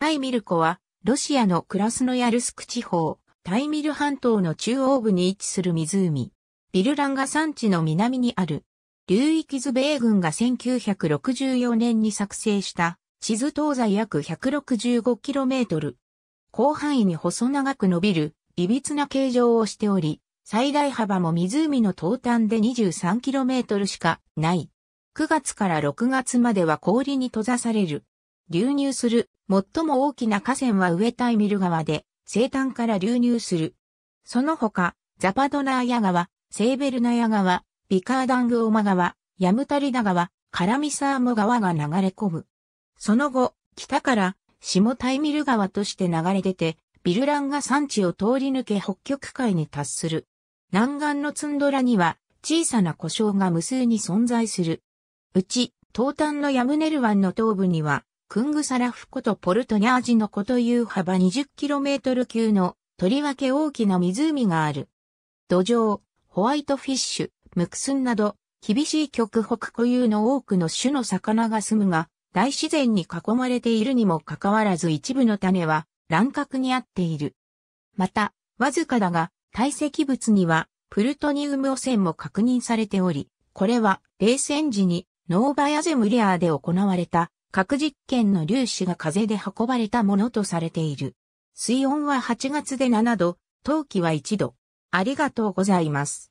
タイミルコは、ロシアのクラスノヤルスク地方、タイミル半島の中央部に位置する湖。ビルランが山地の南にある。流域図米軍が1964年に作成した地図東西約 165km。広範囲に細長く伸びる、いびつな形状をしており、最大幅も湖の東端で 23km しかない。9月から6月までは氷に閉ざされる。流入する。最も大きな河川は上タイミル川で、西端から流入する。その他、ザパドナーヤ川、セーベルナヤ川、ビカーダングオマ川、ヤムタリダ川、カラミサーモ川が流れ込む。その後、北から、下タイミル川として流れ出て、ビルランが山地を通り抜け北極海に達する。南岸のツンドラには、小さな故障が無数に存在する。うち、東端のヤムネル湾の東部には、クングサラフことポルトニャージの湖という幅 20km 級のとりわけ大きな湖がある。土壌、ホワイトフィッシュ、ムクスンなど、厳しい極北固有の多くの種の魚が住むが、大自然に囲まれているにもかかわらず一部の種は乱獲にあっている。また、わずかだが、堆積物にはプルトニウム汚染も確認されており、これは冷戦時にノーバヤゼムリアーで行われた核実験の粒子が風で運ばれたものとされている。水温は8月で7度、冬季は1度。ありがとうございます。